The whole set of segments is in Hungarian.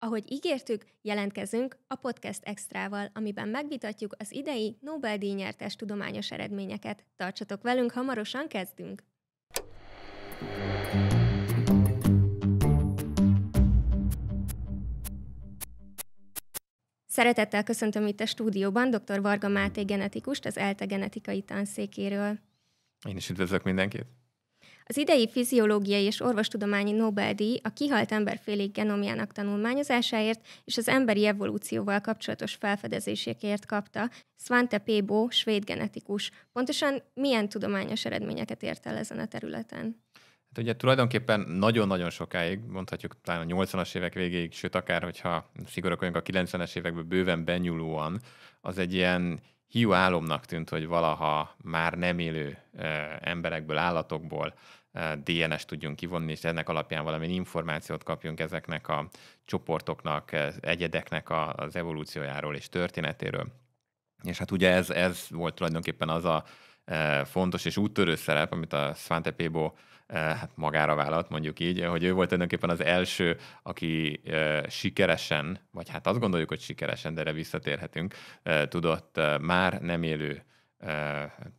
Ahogy ígértük, jelentkezünk a Podcast Extrával, amiben megvitatjuk az idei Nobel-díj nyertes tudományos eredményeket. Tartsatok velünk, hamarosan kezdünk! Szeretettel köszöntöm itt a stúdióban dr. Varga Máté genetikust az ELTE genetikai tanszékéről. Én is üdvözlök mindenkit! Az idei fiziológiai és orvostudományi Nobel-díj a kihalt emberfélék genomjának tanulmányozásáért és az emberi evolúcióval kapcsolatos felfedezésekért kapta Svante Pébo, svéd genetikus. Pontosan milyen tudományos eredményeket ért el ezen a területen? Hát ugye tulajdonképpen nagyon-nagyon sokáig, mondhatjuk talán a 80-as évek végéig, sőt akár, hogyha szigorok vagyunk a 90-es évekből bőven benyúlóan, az egy ilyen hiú álomnak tűnt, hogy valaha már nem élő eh, emberekből, állatokból Eh, DNS tudjunk kivonni, és ennek alapján valami információt kapjunk ezeknek a csoportoknak, eh, egyedeknek az evolúciójáról és történetéről. És hát ugye ez, ez volt tulajdonképpen az a eh, fontos és úttörő szerep, amit a Svante Pébo hát magára vállalt, mondjuk így, hogy ő volt tulajdonképpen az első, aki sikeresen, vagy hát azt gondoljuk, hogy sikeresen, de erre visszatérhetünk, tudott már nem élő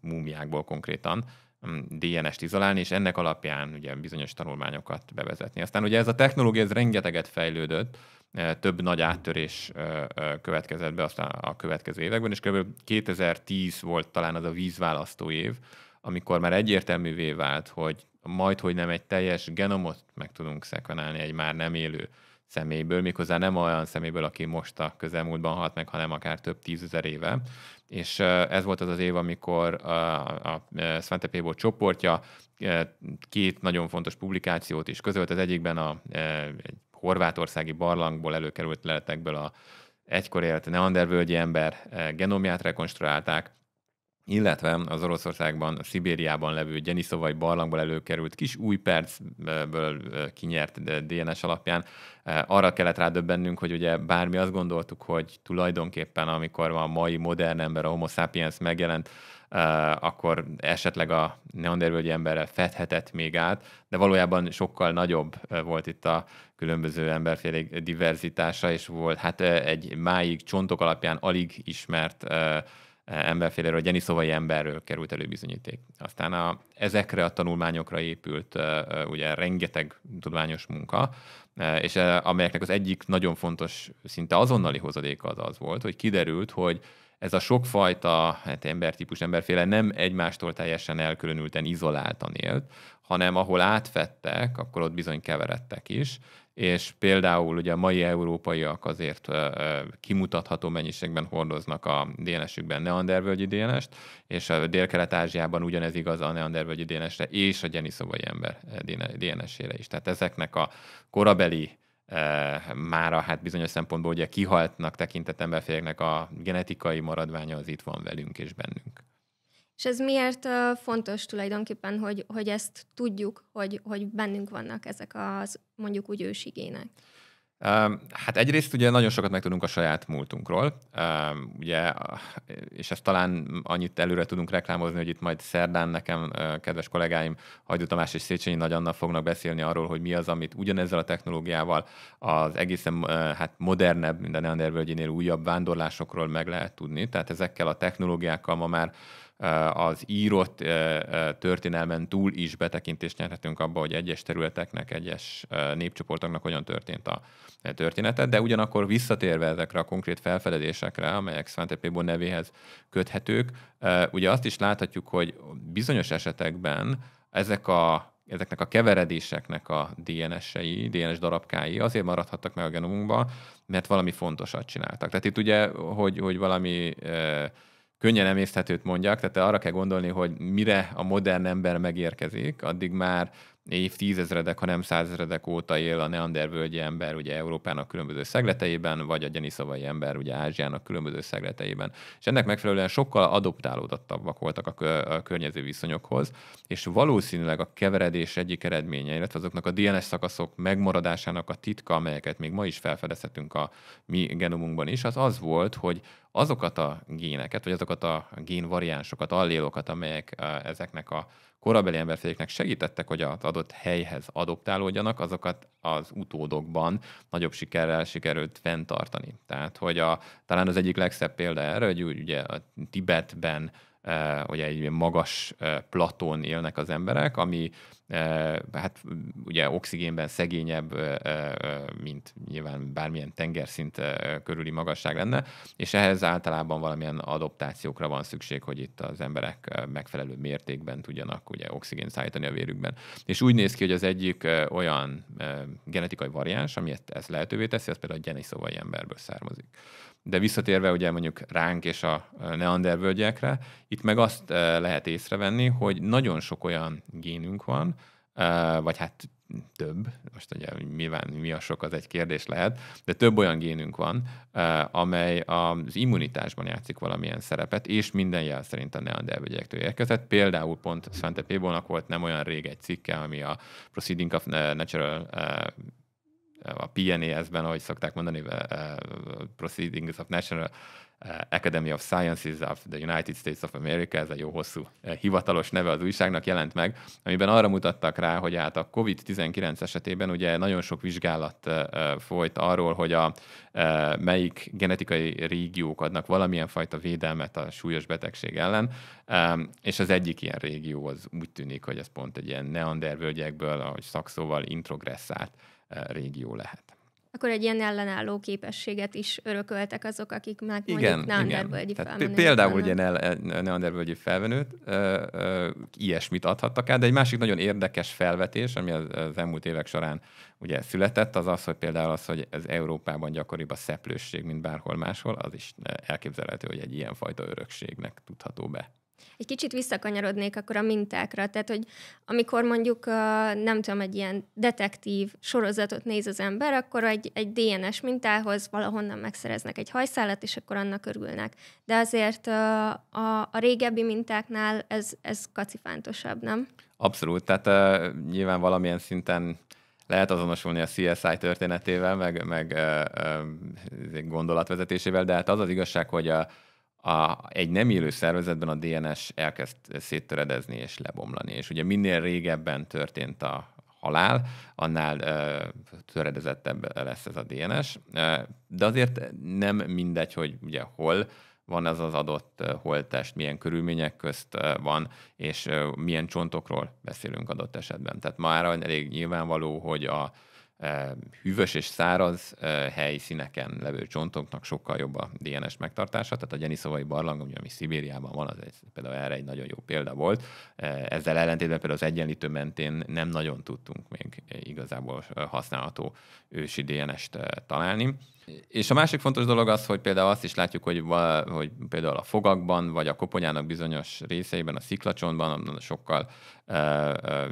múmiákból konkrétan Mm, DNS-t izolálni, és ennek alapján ugye bizonyos tanulmányokat bevezetni. Aztán ugye ez a technológia, ez rengeteget fejlődött, e, több nagy áttörés e, e, következett be aztán a következő években, és kb. 2010 volt talán az a vízválasztó év, amikor már egyértelművé vált, hogy majd, hogy nem egy teljes genomot meg tudunk szekvenálni egy már nem élő személyből, méghozzá nem olyan személyből, aki most a közelmúltban halt meg, hanem akár több tízezer éve és ez volt az az év, amikor a, a Svante Pébo csoportja két nagyon fontos publikációt is közölt. Az egyikben a egy horvátországi barlangból előkerült leletekből a egykor élt neandervölgyi ember genomját rekonstruálták, illetve az Oroszországban, Szibériában levő Gyeniszovaj barlangból előkerült kis új percből kinyert DNS alapján arra kellett rádöbbennünk, hogy ugye bármi azt gondoltuk, hogy tulajdonképpen amikor a mai modern ember, a homo sapiens megjelent, Uh, akkor esetleg a neandervölgyi emberrel fedhetett még át, de valójában sokkal nagyobb volt itt a különböző emberfélék diverzitása, és volt hát egy máig csontok alapján alig ismert uh, emberféléről, geniszovai emberről került elő bizonyíték. Aztán a, ezekre a tanulmányokra épült ugye rengeteg tudományos munka, és amelyeknek az egyik nagyon fontos, szinte azonnali hozadéka az az volt, hogy kiderült, hogy ez a sokfajta hát embertípus, emberféle nem egymástól teljesen elkülönülten, izoláltan élt, hanem ahol átfettek, akkor ott bizony keveredtek is, és például ugye a mai európaiak azért kimutatható mennyiségben hordoznak a DNS-ükben neandervölgyi DNS-t, és a Dél-Kelet-Ázsiában ugyanez igaz a neandervölgyi DNS-re és a geniszobai ember DNS-ére is. Tehát ezeknek a korabeli már a hát bizonyos szempontból ugye kihaltnak tekintett emberféleknek a genetikai maradványa az itt van velünk és bennünk. És ez miért fontos tulajdonképpen, hogy, hogy ezt tudjuk, hogy, hogy bennünk vannak ezek az mondjuk úgy ősigének? Hát egyrészt ugye nagyon sokat megtudunk a saját múltunkról, ugye, és ezt talán annyit előre tudunk reklámozni, hogy itt majd szerdán nekem kedves kollégáim Hajdú Tamás és Széchenyi Nagy Anna fognak beszélni arról, hogy mi az, amit ugyanezzel a technológiával az egészen hát modernebb, minden Neandervölgyénél újabb vándorlásokról meg lehet tudni. Tehát ezekkel a technológiákkal ma már Eh, az írott eh, eh, történelmen túl is betekintést nyerhetünk abba, hogy egyes területeknek, egyes népcsoportoknak hogyan történt a története, de ugyanakkor visszatérve ezekre a konkrét felfedezésekre, amelyek Svante Pébo nevéhez köthetők, ugye azt is láthatjuk, hogy bizonyos esetekben ezek a ezeknek a keveredéseknek a DNS-ei, DNS darabkái azért maradhattak meg a genomunkban, mert valami fontosat csináltak. Tehát itt ugye, hogy, hogy valami könnyen emészthetőt mondjak, tehát arra kell gondolni, hogy mire a modern ember megérkezik, addig már évtizedek, hanem nem százezredek óta él a neandervölgyi ember ugye Európának különböző szegleteiben, vagy a geniszavai ember ugye Ázsiának különböző szegleteiben. És ennek megfelelően sokkal adoptálódottabbak voltak a, a környező viszonyokhoz, és valószínűleg a keveredés egyik eredménye, illetve azoknak a DNS szakaszok megmaradásának a titka, amelyeket még ma is felfedezhetünk a mi genomunkban is, az az volt, hogy azokat a géneket, vagy azokat a génvariánsokat, allélokat, amelyek ezeknek a korabeli emberféléknek segítettek, hogy a adott helyhez adoptálódjanak, azokat az utódokban nagyobb sikerrel sikerült fenntartani. Tehát, hogy a, talán az egyik legszebb példa erre, hogy ugye a Tibetben ugye egy magas platón élnek az emberek, ami hát ugye oxigénben szegényebb, mint nyilván bármilyen tengerszint körüli magasság lenne, és ehhez általában valamilyen adaptációkra van szükség, hogy itt az emberek megfelelő mértékben tudjanak ugye oxigén szállítani a vérükben. És úgy néz ki, hogy az egyik olyan genetikai variáns, ami ezt lehetővé teszi, az például a geniszovai emberből származik. De visszatérve ugye mondjuk ránk és a neandervölgyekre, itt meg azt lehet észrevenni, hogy nagyon sok olyan génünk van, vagy hát több, most ugye van, mi a sok, az egy kérdés lehet, de több olyan génünk van, amely az immunitásban játszik valamilyen szerepet, és minden jel szerint a neandervölgyektől érkezett. Például pont Svante Pébolnak volt nem olyan rég egy cikke, ami a Proceeding of Natural a PNAS-ben, ahogy szokták mondani, eh, eh, Proceedings of National eh, Academy of Sciences of the United States of America, ez a jó hosszú hivatalos neve az újságnak jelent meg, amiben arra mutattak rá, hogy hát a COVID-19 esetében ugye nagyon sok vizsgálat folyt arról, hogy a melyik genetikai régiók adnak valamilyen fajta védelmet a súlyos betegség ellen, és az egyik ilyen régió az úgy tűnik, hogy ez pont egy ilyen neandervölgyekből, ahogy szakszóval introgresszált régió lehet. Akkor egy ilyen ellenálló képességet is örököltek azok, akik már igen, neandervölgyi igen. felvenőt. Például ugye neandervölgyi felvenőt ö, ö, ilyesmit adhattak át, de egy másik nagyon érdekes felvetés, ami az, az elmúlt évek során ugye született, az az, hogy például az, hogy ez Európában gyakoribb a szeplősség, mint bárhol máshol, az is elképzelhető, hogy egy ilyen fajta örökségnek tudható be. Egy kicsit visszakanyarodnék akkor a mintákra, tehát hogy amikor mondjuk nem tudom, egy ilyen detektív sorozatot néz az ember, akkor egy, egy DNS mintához valahonnan megszereznek egy hajszálat, és akkor annak örülnek. De azért a, a, a régebbi mintáknál ez, ez kacifántosabb, nem? Abszolút, tehát uh, nyilván valamilyen szinten lehet azonosulni a CSI történetével, meg, meg uh, uh, gondolatvezetésével, de hát az az igazság, hogy a, a, egy nem élő szervezetben a DNS elkezd széttöredezni és lebomlani. És ugye minél régebben történt a halál, annál ö, töredezettebb lesz ez a DNS. De azért nem mindegy, hogy ugye hol van ez az adott holttest, milyen körülmények közt van, és milyen csontokról beszélünk adott esetben. Tehát már elég nyilvánvaló, hogy a hűvös és száraz helyszíneken levő csontoknak sokkal jobb a DNS megtartása, tehát a Geniszovai barlang, ami Szibériában van, az egy, például erre egy nagyon jó példa volt. Ezzel ellentétben például az egyenlítő mentén nem nagyon tudtunk még igazából használható ősi DNS-t találni. És a másik fontos dolog az, hogy például azt is látjuk, hogy, hogy például a fogakban, vagy a koponyának bizonyos részeiben, a sziklacsonban sokkal ö, ö,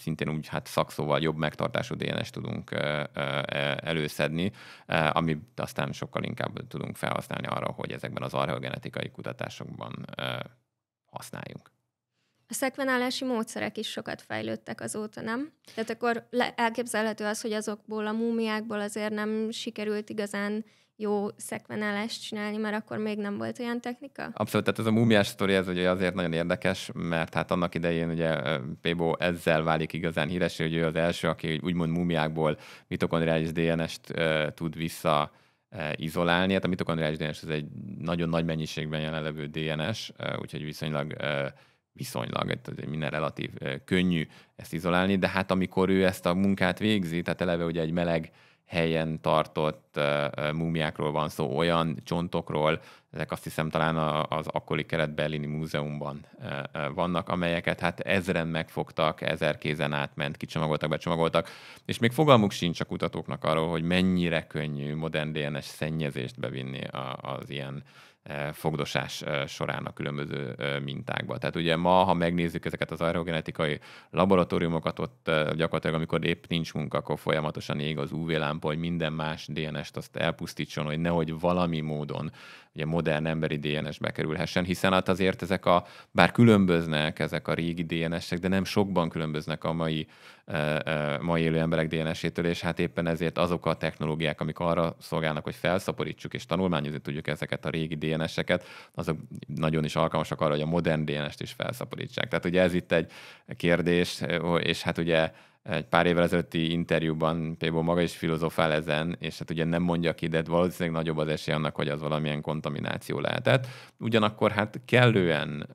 szintén úgy hát szakszóval jobb megtartású DNS tudunk ö, ö, e, előszedni, ö, amit aztán sokkal inkább tudunk felhasználni arra, hogy ezekben az archeogenetikai kutatásokban ö, használjunk. A szekvenálási módszerek is sokat fejlődtek azóta, nem? Tehát akkor le- elképzelhető az, hogy azokból a múmiákból azért nem sikerült igazán jó szekvenálást csinálni, mert akkor még nem volt olyan technika? Abszolút, tehát ez a múmiás sztori, ez ugye azért nagyon érdekes, mert hát annak idején ugye Pébo ezzel válik igazán híres, hogy ő az első, aki úgymond múmiákból mitokondriális DNS-t e, tud vissza izolálni. Hát a mitokondriális DNS az egy nagyon nagy mennyiségben jelenlevő DNS, úgyhogy viszonylag viszonylag, minden relatív könnyű ezt izolálni, de hát amikor ő ezt a munkát végzi, tehát eleve ugye egy meleg helyen tartott múmiákról van szó, olyan csontokról, ezek azt hiszem talán az akkori keret berlini múzeumban vannak, amelyeket hát ezren megfogtak, ezer kézen átment, kicsomagoltak, becsomagoltak, és még fogalmuk sincs a kutatóknak arról, hogy mennyire könnyű modern DNS szennyezést bevinni az ilyen Eh, fogdosás eh, során a különböző eh, mintákban, Tehát ugye ma, ha megnézzük ezeket az aerogenetikai laboratóriumokat, ott gyakorlatilag, amikor épp nincs munka, akkor folyamatosan ég az UV lámpa, hogy minden más DNS-t azt elpusztítson, hogy nehogy valami módon ugye modern emberi DNS-be kerülhessen, hiszen hát azért ezek a, bár különböznek ezek a régi DNS-ek, de nem sokban különböznek a mai, e, e, mai élő emberek DNS-étől, és hát éppen ezért azok a technológiák, amik arra szolgálnak, hogy felszaporítsuk és tanulmányozni tudjuk ezeket a régi DNS-eket, azok nagyon is alkalmasak arra, hogy a modern DNS-t is felszaporítsák. Tehát ugye ez itt egy kérdés, e, és hát ugye egy pár évvel ezelőtti interjúban például maga is filozofál ezen, és hát ugye nem mondja ki, de hát valószínűleg nagyobb az esély annak, hogy az valamilyen kontamináció lehetett. Ugyanakkor hát kellően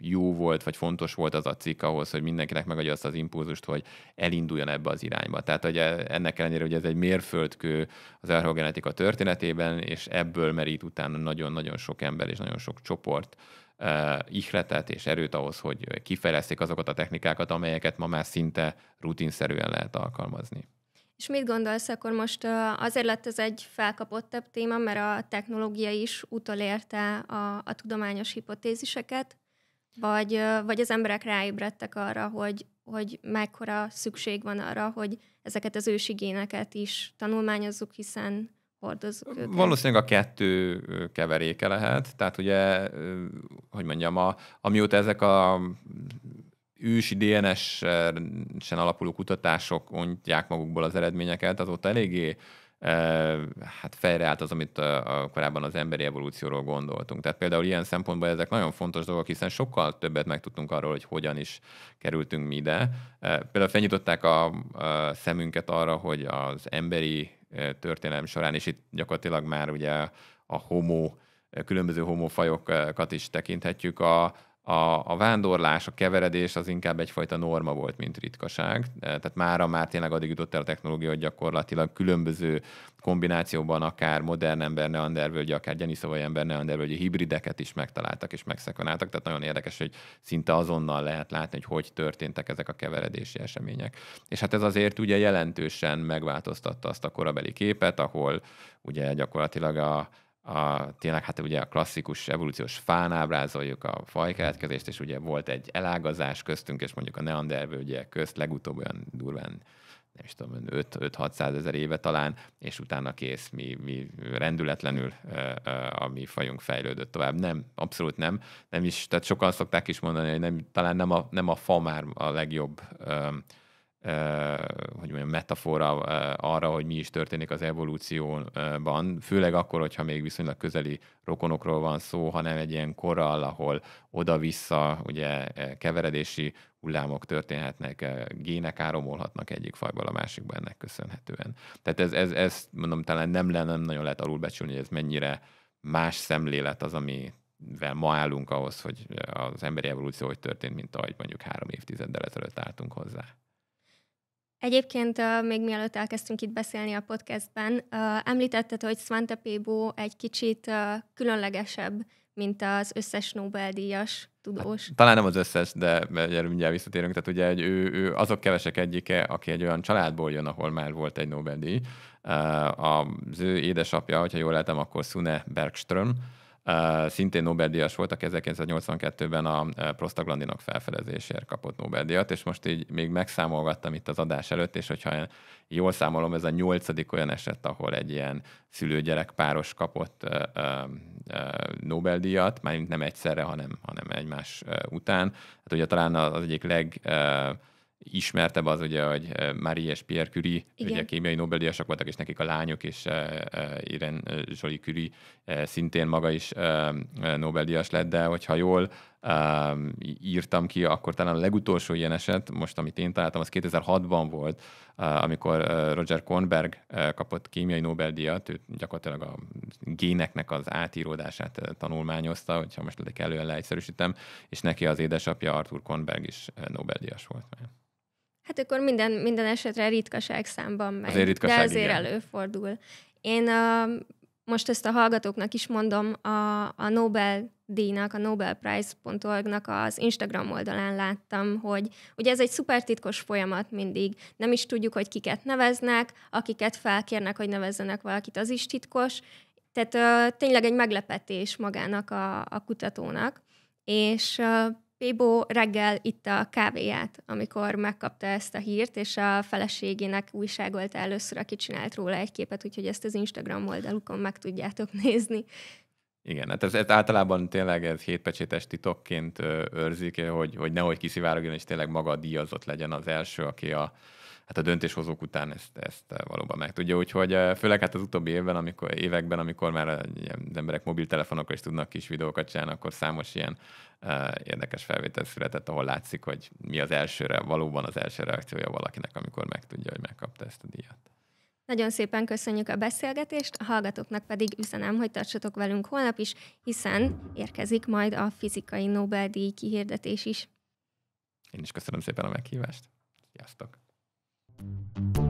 jó volt, vagy fontos volt az a cikk ahhoz, hogy mindenkinek megadja azt az impulzust, hogy elinduljon ebbe az irányba. Tehát hogy e, ennek ellenére, hogy ez egy mérföldkő az erhogenetika történetében, és ebből merít utána nagyon-nagyon sok ember és nagyon sok csoport ihletet és erőt ahhoz, hogy kifejleszték azokat a technikákat, amelyeket ma már szinte rutinszerűen lehet alkalmazni. És mit gondolsz, akkor most azért lett ez egy felkapottabb téma, mert a technológia is utolérte a, a tudományos hipotéziseket, vagy, vagy az emberek ráébredtek arra, hogy, hogy mekkora szükség van arra, hogy ezeket az ősigéneket is tanulmányozzuk, hiszen hordozzuk őket? Valószínűleg a kettő keveréke lehet. Tehát ugye, hogy mondjam, a, amióta ezek a ősi DNS-en alapuló kutatások ontják magukból az eredményeket, azóta eléggé hát fejreállt az, amit korábban az emberi evolúcióról gondoltunk. Tehát például ilyen szempontból ezek nagyon fontos dolgok, hiszen sokkal többet megtudtunk arról, hogy hogyan is kerültünk mi ide. Például felnyitották a szemünket arra, hogy az emberi történelem során, és itt gyakorlatilag már ugye a homo, különböző homofajokat is tekinthetjük a, a, a vándorlás, a keveredés az inkább egyfajta norma volt, mint ritkaság. E, tehát mára már tényleg addig jutott el a technológia, hogy gyakorlatilag különböző kombinációban akár modern ember neandervölgyi, akár geniszavai ember neandervölgyi hibrideket is megtaláltak és megszekvenáltak. Tehát nagyon érdekes, hogy szinte azonnal lehet látni, hogy hogy történtek ezek a keveredési események. És hát ez azért ugye jelentősen megváltoztatta azt a korabeli képet, ahol ugye gyakorlatilag a, a, tényleg hát ugye a klasszikus evolúciós fán ábrázoljuk a fajkeletkezést, és ugye volt egy elágazás köztünk, és mondjuk a ugye közt legutóbb olyan durván nem is tudom, 5-600 ezer éve talán, és utána kész, mi, mi rendületlenül a mi fajunk fejlődött tovább. Nem, abszolút nem. Nem is, tehát sokan szokták is mondani, hogy nem, talán nem a, nem a fa már a legjobb ö, Eh, hogy mondjam, metafora eh, arra, hogy mi is történik az evolúcióban, főleg akkor, hogyha még viszonylag közeli rokonokról van szó, hanem egy ilyen korral, ahol oda-vissza ugye eh, keveredési hullámok történhetnek, gének áromolhatnak egyik fajból a másikba ennek köszönhetően. Tehát ez, ez, ez mondom, talán nem, lenne, nem nagyon lehet alulbecsülni, hogy ez mennyire más szemlélet az, vel ma állunk ahhoz, hogy az emberi evolúció hogy történt, mint ahogy mondjuk három évtizeddel ezelőtt álltunk hozzá. Egyébként még mielőtt elkezdtünk itt beszélni a podcastben, említetted, hogy Svante Pébo egy kicsit különlegesebb, mint az összes Nobel-díjas tudós. Hát, talán nem az összes, de erről mindjárt visszatérünk. Tehát ugye egy, ő, ő azok kevesek egyike, aki egy olyan családból jön, ahol már volt egy Nobel-díj. Az ő édesapja, hogyha jól lehetem, akkor Sune Bergström, szintén Nobel-díjas voltak 1982-ben a prostaglandinok felfedezésért kapott Nobel-díjat, és most így még megszámolgattam itt az adás előtt, és hogyha jól számolom, ez a nyolcadik olyan eset, ahol egy ilyen szülőgyerek páros kapott Nobel-díjat, már nem egyszerre, hanem, hanem egymás után. Hát ugye talán az egyik leg ismertebb az ugye, hogy eh, Marie és Pierre Curie, Igen. ugye kémiai Nobel-díjasok voltak, és nekik a lányok, és eh, eh, Irene Jolie Curie szintén maga is Nobel-díjas lett, de hogyha jól ehm, írtam ki, akkor talán a legutolsó ilyen eset, most amit én találtam, az 2006-ban volt, amikor Roger Kornberg kapott kémiai Nobel-díjat, ő gyakorlatilag a géneknek az átíródását tanulmányozta, hogyha most kellően leegyszerűsítem, és neki az édesapja Arthur Kornberg is Nobel-díjas volt. Hát akkor minden, minden esetre ritkaság számban megy, azért ritkaság, de azért igen. előfordul. Én a, most ezt a hallgatóknak is mondom, a, a Nobel díjnak, a nobelprize.org-nak az Instagram oldalán láttam, hogy ugye ez egy szuper titkos folyamat mindig. Nem is tudjuk, hogy kiket neveznek, akiket felkérnek, hogy nevezzenek valakit, az is titkos. Tehát ö, tényleg egy meglepetés magának a, a kutatónak. És ö, Tébó reggel itta a kávéját, amikor megkapta ezt a hírt, és a feleségének újságolta először, aki csinált róla egy képet, úgyhogy ezt az Instagram oldalukon meg tudjátok nézni. Igen, hát ez, ez általában tényleg ez hétpecsétes titokként őrzik, hogy, hogy nehogy kiszivárogjon, és tényleg maga a díjazott legyen az első, aki a, hát a döntéshozók után ezt, ezt e, valóban meg tudja. Úgyhogy e, főleg hát az utóbbi évben, amikor, években, amikor már e, az emberek mobiltelefonokkal is tudnak kis videókat csinálni, akkor számos ilyen uh, érdekes felvétel született, ahol látszik, hogy mi az elsőre, valóban az első reakciója valakinek, amikor megtudja, hogy megkapta ezt a díjat. Nagyon szépen köszönjük a beszélgetést, a hallgatóknak pedig üzenem, hogy tartsatok velünk holnap is, hiszen érkezik majd a fizikai Nobel-díj kihirdetés is. Én is köszönöm szépen a meghívást. Sziasztok! Thank you